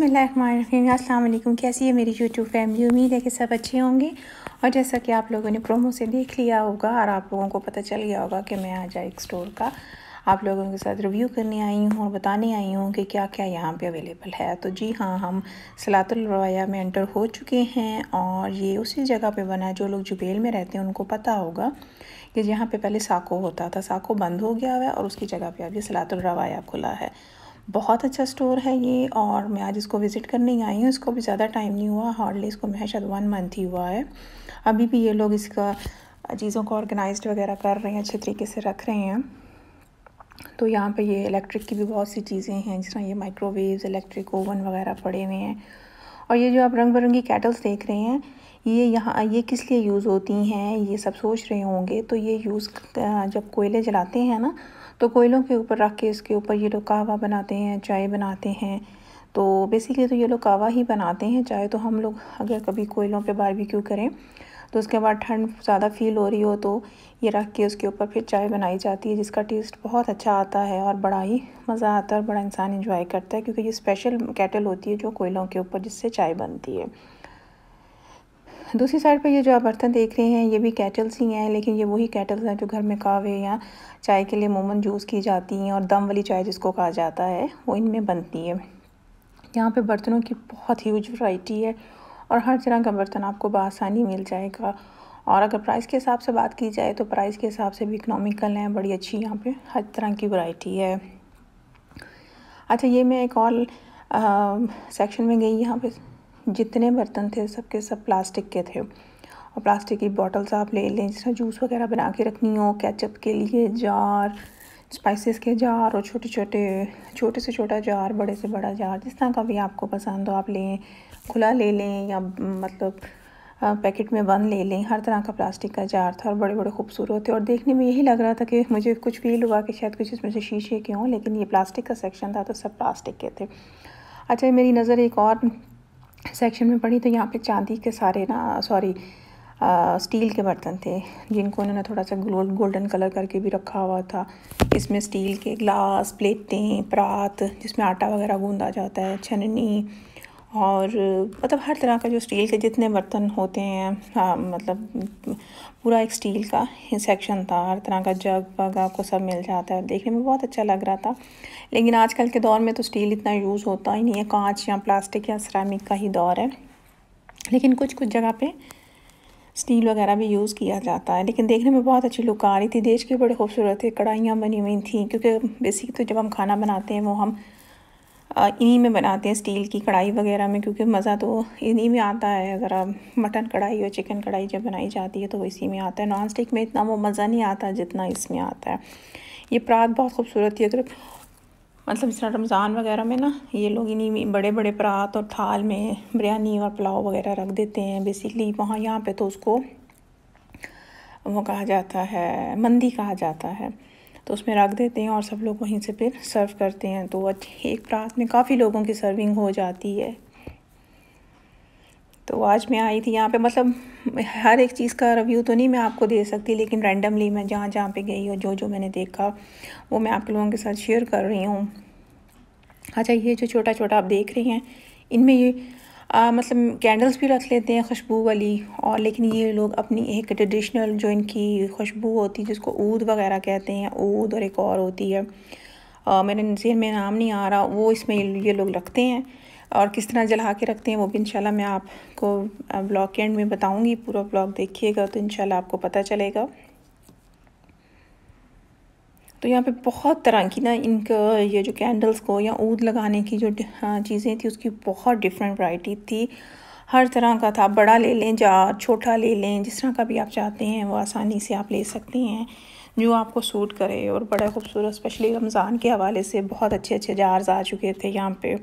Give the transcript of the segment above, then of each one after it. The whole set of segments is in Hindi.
बसमिल अल्लाम कैसी है मेरी यूट्यूब फैमिली उम्मीद है कि सब अच्छे होंगे और जैसा कि आप लोगों ने प्रोमो से देख लिया होगा और आप लोगों को पता चल गया होगा कि मैं आज एक स्टोर का आप लोगों के साथ रिव्यू करने आई हूँ और बताने आई हूँ कि क्या क्या यहाँ पे अवेलेबल है तो जी हाँ हम सलातुलरवाया में एंटर हो चुके हैं और ये उसी जगह पे बना है जो लोग जुबेल में रहते हैं उनको पता होगा कि जहाँ पे पहले साको होता था साको बंद हो गया हुआ है और उसकी जगह पे अभी ये सलातुलरवाया खुला है बहुत अच्छा स्टोर है ये और मैं आज इसको विज़िट करने ही आई हूँ इसको भी ज़्यादा टाइम नहीं हुआ हार्डली इसको मैं शायद वन मंथ ही हुआ है अभी भी ये लोग इसका चीज़ों को ऑर्गेनाइज वगैरह कर रहे हैं अच्छे तरीके से रख रहे हैं तो यहाँ पे ये इलेक्ट्रिक की भी बहुत सी चीज़ें हैं जिस ये माइक्रोवेव इलेक्ट्रिक ओवन वगैरह पड़े हुए हैं और ये जो आप रंग बिरंगी कैटल्स देख रहे हैं ये यहाँ ये किस लिए यूज़ होती हैं ये सब सोच रहे होंगे तो ये यूज़ जब कोयले जलाते हैं ना तो कोयलों के ऊपर रख के इसके ऊपर ये लोग कहवा बनाते हैं चाय बनाते हैं तो बेसिकली तो ये लोग कहवा ही बनाते हैं चाय तो हम लोग अगर कभी कोयलों पे बारबेक्यू करें तो उसके बाद ठंड ज़्यादा फील हो रही हो तो ये रख के उसके ऊपर फिर चाय बनाई जाती है जिसका टेस्ट बहुत अच्छा आता है और बड़ा ही मज़ा आता है और बड़ा इंसान इंजॉय करता है क्योंकि ये स्पेशल कैटल होती है जो कोयलों के ऊपर जिससे चाय बनती है दूसरी साइड पर ये जो आप बर्तन देख रहे हैं ये भी कैटल्स ही हैं लेकिन ये वही कैटल्स हैं जो घर में कावे या चाय के लिए मोमन जूस की जाती हैं और दम वाली चाय जिसको कहा जाता है वो इनमें बनती है यहाँ पे बर्तनों की बहुत ही वराइटी है और हर तरह का बर्तन आपको बसानी मिल जाएगा और अगर प्राइस के हिसाब से बात की जाए तो प्राइस के हिसाब से भी इकनॉमिकल हैं बड़ी अच्छी यहाँ पर हर तरह की वैरायटी है अच्छा ये मैं एक और सेक्शन में गई यहाँ पे जितने बर्तन थे सब के सब प्लास्टिक के थे और प्लास्टिक की बॉटल्स आप ले लें जिस जूस वगैरह बना के रखनी हो कैचअप के लिए जार स्पाइसेस के जार और छोटे छोटे छोटे से छोटा जार बड़े से बड़ा जार जिस तरह का भी आपको पसंद हो आप लें खुला ले लें या मतलब पैकेट में बंद ले लें हर तरह का प्लास्टिक का जार था और बड़े बड़े खूबसूरत थे और देखने में यही लग रहा था कि मुझे कुछ फील हुआ कि शायद कुछ इसमें से शीशे के हों लेकिन ये प्लास्टिक का सेक्शन था तो सब प्लास्टिक के थे अच्छा मेरी नज़र एक और सेक्शन में पढ़ी तो यहाँ पे चांदी के सारे ना सॉरी स्टील के बर्तन थे जिनको उन्होंने थोड़ा सा गोल्ड गोल्डन कलर करके भी रखा हुआ था इसमें स्टील के ग्लास प्लेटें परात जिसमें आटा वगैरह गूंदा जाता है छननी और मतलब हर तरह का जो स्टील के जितने बर्तन होते हैं आ, हाँ, मतलब पूरा एक स्टील का सेक्शन था हर तरह का जग वग आपको सब मिल जाता है देखने में बहुत अच्छा लग रहा था लेकिन आजकल के दौर में तो स्टील इतना यूज़ होता ही नहीं है कांच या प्लास्टिक या सरामिक का ही दौर है लेकिन कुछ कुछ जगह पे स्टील वगैरह भी यूज़ किया जाता है लेकिन देखने में बहुत अच्छी लुक आ रही थी देश के बड़े खूबसूरत थे कढ़ाइयाँ बनी हुई थी क्योंकि बेसिक तो जब हम खाना बनाते हैं वो हम इन्हीं में बनाते हैं स्टील की कढ़ाई वगैरह में क्योंकि मज़ा तो इन्हीं में आता है अगर आप मटन कढ़ाई और चिकन कढ़ाई जब बनाई जाती है तो इसी में आता है नॉन स्टिक में इतना वो मज़ा नहीं आता जितना इसमें आता है ये परात बहुत खूबसूरत थी अगर मतलब इस रमज़ान वगैरह में ना ये लोग इन्हीं बड़े बड़े परात और थाल में बिरयानी और पुलाव वगैरह रख देते हैं बेसिकली वहाँ यहाँ पर तो उसको वो कहा जाता है मंदी कहा जाता है तो उसमें रख देते हैं और सब लोग वहीं से फिर सर्व करते हैं तो अच्छी एक रात में काफ़ी लोगों की सर्विंग हो जाती है तो आज मैं आई थी यहाँ पे मतलब हर एक चीज़ का रिव्यू तो नहीं मैं आपको दे सकती लेकिन रैंडमली मैं जहाँ जहाँ पे गई और जो जो मैंने देखा वो मैं आप लोगों के साथ शेयर कर रही हूँ अच्छा ये जो छोटा छोटा आप देख रही हैं इनमें ये आ, मतलब कैंडल्स भी रख लेते हैं खुशबू वाली और लेकिन ये लोग अपनी एक ट्रेडिशनल जो इनकी खुशबू होती है जिसको ऊद वगैरह कहते हैं ऊद और एक और होती है आ, मेरे जहन में नाम नहीं आ रहा वो इसमें ये लोग रखते हैं और किस तरह जला के रखते हैं वो भी इंशाल्लाह मैं आपको ब्लॉग के एंड में बताऊंगी पूरा ब्लॉग देखिएगा तो इंशाल्लाह आपको पता चलेगा तो यहाँ पे बहुत तरह की ना इनका ये जो कैंडल्स को या ऊद लगाने की जो हाँ, चीज़ें थी उसकी बहुत डिफरेंट वैरायटी थी हर तरह का था बड़ा ले लें जा छोटा ले लें जिस तरह का भी आप चाहते हैं वो आसानी से आप ले सकते हैं जो आपको सूट करे और बड़ा खूबसूरत स्पेशली रमज़ान के हवाले से बहुत अच्छे अच्छे जार्स आ चुके थे यहाँ पे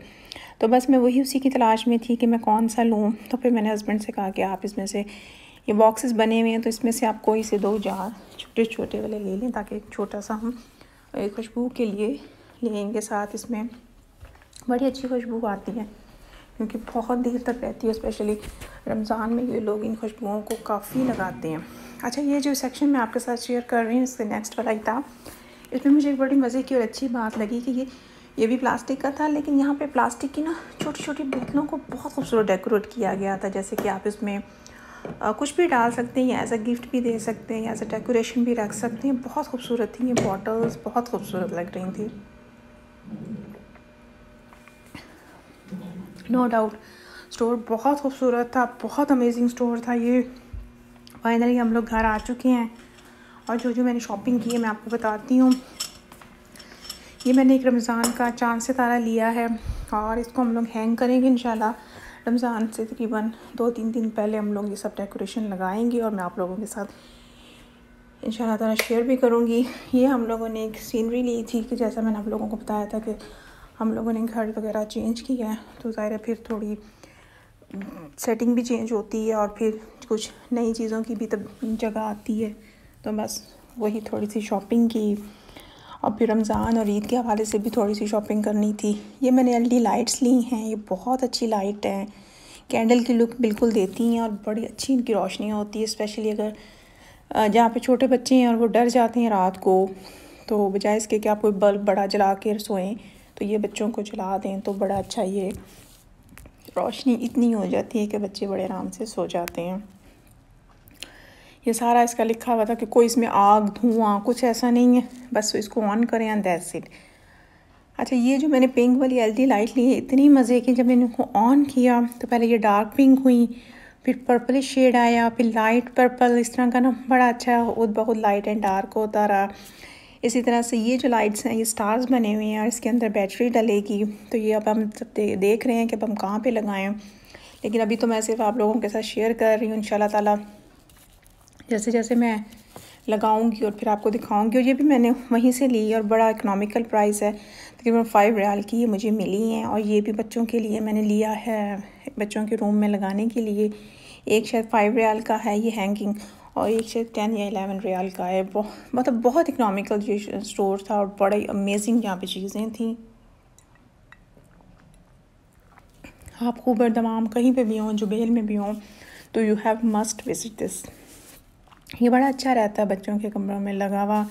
तो बस मैं वही उसी की तलाश में थी कि मैं कौन सा लूँ तो फिर मैंने हस्बैंड से कहा कि आप इसमें से ये बॉक्सेस बने हुए हैं तो इसमें से आप कोई से दो जार छोटे छोटे वाले ले लें ताकि छोटा सा हम खुशबू के लिए लेंगे साथ इसमें बड़ी अच्छी खुशबू आती है क्योंकि बहुत देर तक रहती है स्पेशली रमज़ान में ये लोग इन खुशबुओं को काफ़ी लगाते हैं अच्छा ये जो सेक्शन मैं आपके साथ शेयर कर रही हूँ इसके नेक्स्ट वाला किताब इसमें मुझे एक बड़ी मज़े की और अच्छी बात लगी कि ये ये भी प्लास्टिक का था लेकिन यहाँ पे प्लास्टिक की ना छोटी छोटी बोतलों को बहुत खूबसूरत डेकोरेट किया गया था जैसे कि आप इसमें आ, कुछ भी डाल सकते हैं एज अ गिफ्ट भी दे सकते हैं एज अ डेकोरेशन भी रख सकते हैं बहुत खूबसूरत थी ये बॉटल्स बहुत खूबसूरत लग रही थी नो डाउट स्टोर बहुत खूबसूरत था बहुत अमेजिंग स्टोर था ये फाइनली हम लोग घर आ चुके हैं और जो जो मैंने शॉपिंग की है मैं आपको बताती हूँ ये मैंने एक रमज़ान का चांद तारा लिया है और इसको हम लोग हैंग करेंगे इनशाला रमज़ान से तकरीबन दो तीन दिन पहले हम लोग ये सब डेकोरेशन लगाएंगे और मैं आप लोगों के साथ इन ताला शेयर भी करूँगी ये हम लोगों ने एक सीनरी ली थी कि जैसा मैंने आप लोगों को बताया था कि हम लोगों ने घर वगैरह चेंज किया है तो ज़ाहिर है फिर थोड़ी सेटिंग भी चेंज होती है और फिर कुछ नई चीज़ों की भी तब जगह आती है तो बस वही थोड़ी सी शॉपिंग की और फिर रमज़ान और ईद के हवाले से भी थोड़ी सी शॉपिंग करनी थी ये मैंने एल डी लाइट्स ली हैं ये बहुत अच्छी लाइट है कैंडल की लुक बिल्कुल देती हैं और बड़ी अच्छी इनकी रोशनी होती है स्पेशली अगर जहाँ पे छोटे बच्चे हैं और वो डर जाते हैं रात को तो बजाय इसके कि आप कोई बल्ब बड़ा जला के सोएं तो ये बच्चों को जला दें तो बड़ा अच्छा ये रोशनी इतनी हो जाती है कि बच्चे बड़े आराम से सो जाते हैं ये सारा इसका लिखा हुआ था कि कोई इसमें आग धुआं कुछ ऐसा नहीं है बस इसको ऑन करें एंड दैट्स इट अच्छा ये जो मैंने पिंक वाली डी लाइट ली है इतनी मज़े की जब मैंने इनको ऑन किया तो पहले ये डार्क पिंक हुई फिर पर्पल शेड आया फिर लाइट पर्पल इस तरह का ना बड़ा अच्छा उद बहुत लाइट एंड डार्क होता रहा इसी तरह से ये जो लाइट्स हैं ये स्टार्स बने हुए हैं और इसके अंदर बैटरी डलेगी तो ये अब हम सब देख रहे हैं कि अब हम कहाँ पर लगाएँ लेकिन अभी तो मैं सिर्फ आप लोगों के साथ शेयर कर रही हूँ इन ताला जैसे जैसे मैं लगाऊंगी और फिर आपको दिखाऊंगी और ये भी मैंने वहीं से ली और बड़ा इकनॉमिकल प्राइस है तकरीबन फ़ाइव रियाल की ये मुझे मिली हैं और ये भी बच्चों के लिए मैंने लिया है बच्चों के रूम में लगाने के लिए एक शायद फ़ाइव रियाल का है ये हैंगिंग और एक शायद टेन या एलेवन रियाल का है बहुत मतलब बहुत इकनॉमिकल ये स्टोर था और बड़े अमेजिंग यहाँ पर चीज़ें थी आप खूब दमाम कहीं पर भी हों जुबेल में भी हों तो you have must visit this ये बड़ा अच्छा रहता है बच्चों के कमरों में लगा हुआ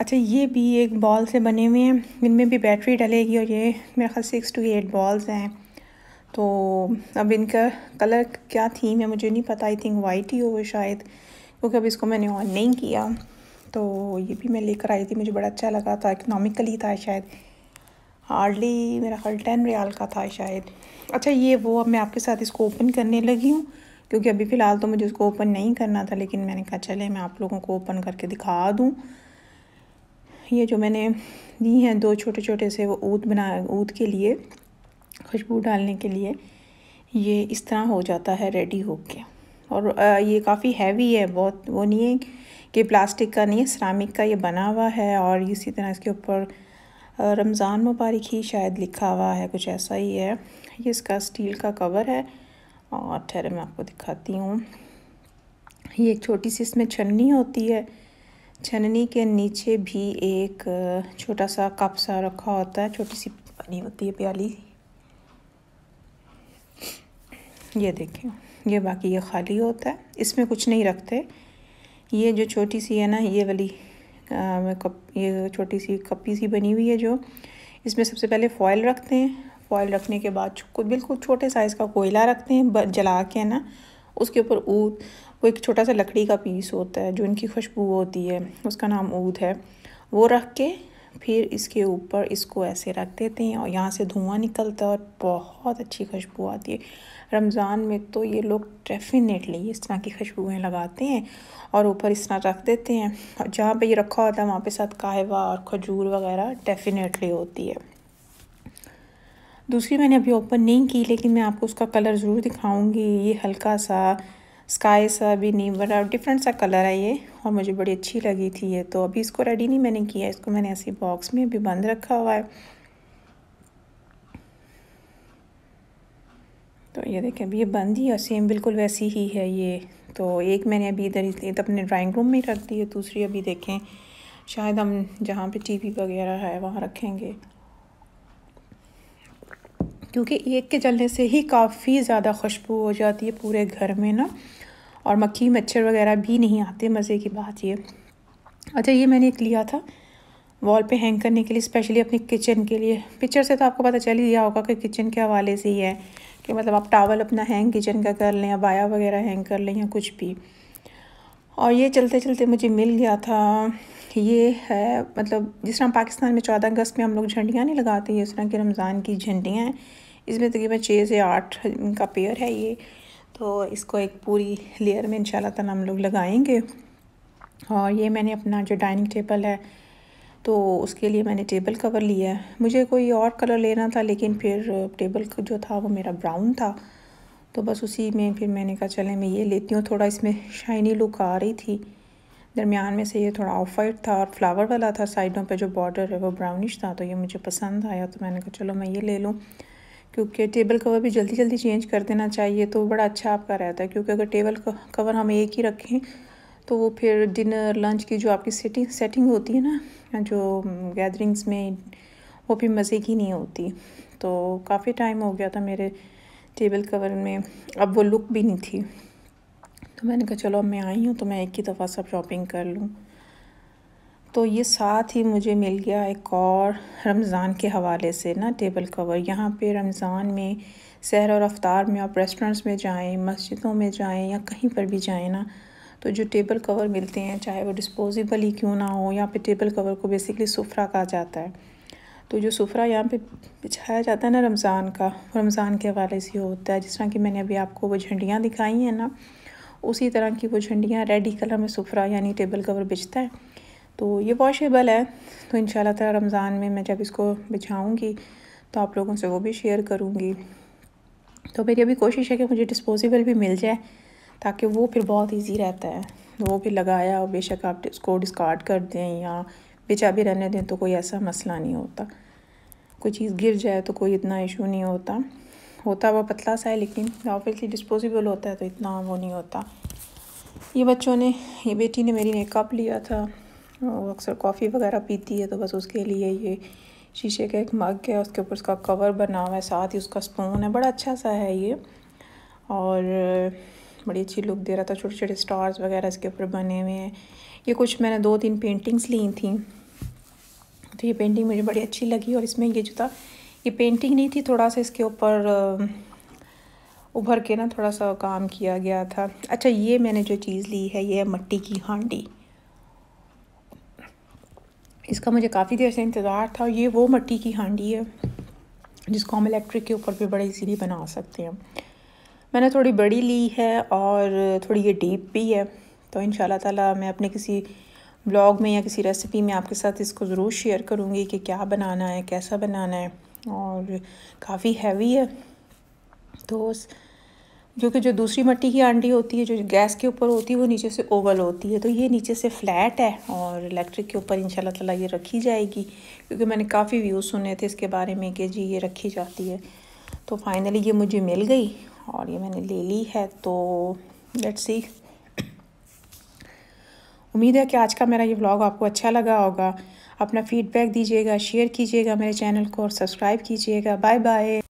अच्छा ये भी एक बॉल से बने हुए हैं इनमें भी बैटरी डलेगी और ये मेरे ख्याल सिक्स टू एट बॉल्स हैं तो अब इनका कलर क्या थीम है मुझे नहीं पता आई थिंक वाइट ही हो शायद क्योंकि अब इसको मैंने ऑन नहीं किया तो ये भी मैं लेकर आई थी मुझे बड़ा अच्छा लगा था इकनॉमिकली था शायद हार्डली मेरा ख्याल टेन रियाल का था शायद अच्छा ये वो अब मैं आपके साथ इसको ओपन करने लगी हूँ क्योंकि अभी फ़िलहाल तो मुझे उसको ओपन नहीं करना था लेकिन मैंने कहा चले मैं आप लोगों को ओपन करके दिखा दूँ ये जो मैंने दी हैं दो छोटे छोटे से वो ऊद बना ऊद के लिए खुशबू डालने के लिए ये इस तरह हो जाता है रेडी हो के और ये काफ़ी हैवी है बहुत वो नहीं है कि प्लास्टिक का नहीं है सरामिक का ये बना हुआ है और इसी तरह इसके ऊपर रमज़ान मुबारक ही शायद लिखा हुआ है कुछ ऐसा ही है ये इसका स्टील का कवर है और हाँ, ठहरे मैं आपको दिखाती हूँ ये एक छोटी सी इसमें छन्नी होती है छन्नी के नीचे भी एक छोटा सा कप सा रखा होता है छोटी सी पानी होती है प्याली ये देखें ये बाकी ये खाली होता है इसमें कुछ नहीं रखते ये जो छोटी सी है ना ये वाली आ, कप ये छोटी सी कपी सी बनी हुई है जो इसमें सबसे पहले फॉयल रखते हैं बॉयल रखने के बाद बिल्कुल छोटे साइज़ का कोयला रखते हैं जला के ना उसके ऊपर ऊद वो एक छोटा सा लकड़ी का पीस होता है जो इनकी खुशबू होती है उसका नाम ऊद है वो रख के फिर इसके ऊपर इसको ऐसे रख देते हैं और यहाँ से धुआं निकलता है और बहुत अच्छी खुशबू आती है रमज़ान में तो ये लोग डेफिनेटली इस तरह की खुशबुएँ लगाते हैं और ऊपर इस तरह रख देते हैं और जहाँ पे ये रखा होता है वहाँ पे साथ कहवा और खजूर वगैरह डेफिनेटली होती है दूसरी मैंने अभी ओपन नहीं की लेकिन मैं आपको उसका कलर ज़रूर दिखाऊंगी ये हल्का सा स्काई सा भी नहीं बड़ा डिफरेंट सा कलर है ये और मुझे बड़ी अच्छी लगी थी ये तो अभी इसको रेडी नहीं मैंने किया इसको मैंने ऐसे बॉक्स में अभी बंद रखा हुआ है तो ये देखें अभी ये बंद ही और सेम बिल्कुल वैसी ही है ये तो एक मैंने अभी इधर इसलिए तो अपने ड्राइंग रूम में रख दी है दूसरी अभी देखें शायद हम जहाँ पे टीवी वगैरह है वहाँ रखेंगे क्योंकि एक के जलने से ही काफ़ी ज़्यादा खुशबू हो जाती है पूरे घर में ना और मक्खी मच्छर वगैरह भी नहीं आते मज़े की बात ये अच्छा ये मैंने एक लिया था वॉल पे हैंग करने के लिए स्पेशली अपने किचन के लिए पिक्चर से तो आपको पता चल ही दिया होगा कि किचन के हवाले से ही है कि मतलब आप टावल अपना हैंग किचन का कर लें या बाया वगैरह हैंग कर लें या कुछ भी और ये चलते चलते मुझे मिल गया था ये है मतलब जिस तरह पाकिस्तान में चौदह अगस्त में हम लोग झंडियाँ नहीं लगाते इस तरह की रमज़ान की झंडियाँ हैं इसमें तकरीबन छः से आठ का पेयर है ये तो इसको एक पूरी लेयर में इन ताला हम लोग लगाएंगे और ये मैंने अपना जो डाइनिंग टेबल है तो उसके लिए मैंने टेबल कवर लिया है मुझे कोई और कलर लेना था लेकिन फिर टेबल जो था वो मेरा ब्राउन था तो बस उसी में फिर मैंने कहा चले मैं ये लेती हूँ थोड़ा इसमें शाइनी लुक आ रही थी दरमियान में से ये थोड़ा ऑफ वाइट था और फ्लावर वाला था साइडों पे जो बॉर्डर है वो ब्राउनिश था तो ये मुझे पसंद आया तो मैंने कहा चलो मैं ये ले लूँ क्योंकि टेबल कवर भी जल्दी जल्दी चेंज कर देना चाहिए तो बड़ा अच्छा आपका रहता है क्योंकि अगर टेबल कवर हम एक ही रखें तो वो फिर डिनर लंच की जो आपकी सेटिंग सेटिंग होती है ना जो गैदरिंग्स में वो भी मज़े की नहीं होती तो काफ़ी टाइम हो गया था मेरे टेबल कवर में अब वो लुक भी नहीं थी तो मैंने कहा चलो अब मैं आई हूँ तो मैं एक ही दफ़ा सब शॉपिंग कर लूँ तो ये साथ ही मुझे मिल गया एक और रमज़ान के हवाले से ना टेबल कवर यहाँ पे रमज़ान में शहर और अफ्तार में आप रेस्टोरेंट्स में जाएं मस्जिदों में जाएं या कहीं पर भी जाएं ना तो जो टेबल कवर मिलते हैं चाहे वो डिस्पोजेबल ही क्यों ना हो यहाँ पे टेबल कवर को बेसिकली सुफरा कहा जाता है तो जो सफ़रा यहाँ पे बिछाया जाता है ना रमज़ान का रमज़ान के हवाले से होता है जिस तरह की मैंने अभी आपको वो झंडियाँ दिखाई हैं ना उसी तरह की वो झंडियाँ रेडी कलर में सफ़रा यानी टेबल कवर बिछता है तो ये वॉशेबल है तो इन ताला रमज़ान में मैं जब इसको बिछाऊँगी तो आप लोगों से वो भी शेयर करूँगी तो मेरी अभी कोशिश है कि मुझे डिस्पोजेबल भी मिल जाए ताकि वो फिर बहुत ईजी रहता है वो भी लगाया और बेशक आप इसको डिस्कार्ड कर दें या ये चाबी रहने दें तो कोई ऐसा मसला नहीं होता कोई चीज़ गिर जाए तो कोई इतना इशू नहीं होता होता वह पतला सा है लेकिन ऑब्वियसली डिस्पोजिबल होता है तो इतना वो नहीं होता ये बच्चों ने ये बेटी ने मेरी ने कप लिया था वो अक्सर कॉफ़ी वगैरह पीती है तो बस उसके लिए ये शीशे का एक मग है उसके ऊपर उसका कवर बना हुआ है साथ ही उसका स्पून है बड़ा अच्छा सा है ये और बड़ी अच्छी लुक दे रहा था छोटे छोटे स्टार्स वगैरह इसके ऊपर बने हुए हैं ये कुछ मैंने दो तीन पेंटिंग्स ली थी तो ये पेंटिंग मुझे बड़ी अच्छी लगी और इसमें ये जो था ये पेंटिंग नहीं थी थोड़ा सा इसके ऊपर उभर के ना थोड़ा सा काम किया गया था अच्छा ये मैंने जो चीज़ ली है ये है मट्टी की हांडी इसका मुझे काफ़ी देर से इंतज़ार था ये वो मट्टी की हांडी है जिसको हम इलेक्ट्रिक के ऊपर भी बड़े इजीली बना सकते हैं मैंने थोड़ी बड़ी ली है और थोड़ी ये डीप भी है तो इन ताला मैं अपने किसी ब्लॉग में या किसी रेसिपी में आपके साथ इसको ज़रूर शेयर करूँगी कि क्या बनाना है कैसा बनाना है और काफ़ी हैवी है तो क्योंकि जो दूसरी मट्टी की आंडी होती है जो गैस के ऊपर होती है वो नीचे से ओवल होती है तो ये नीचे से फ्लैट है और इलेक्ट्रिक के ऊपर इन ताला ये रखी जाएगी क्योंकि मैंने काफ़ी व्यूज़ सुने थे इसके बारे में कि जी ये रखी जाती है तो फाइनली ये मुझे मिल गई और ये मैंने ले ली है तो लेट्स सी उम्मीद है कि आज का मेरा ये व्लॉग आपको अच्छा लगा होगा अपना फीडबैक दीजिएगा शेयर कीजिएगा मेरे चैनल को और सब्सक्राइब कीजिएगा बाय बाय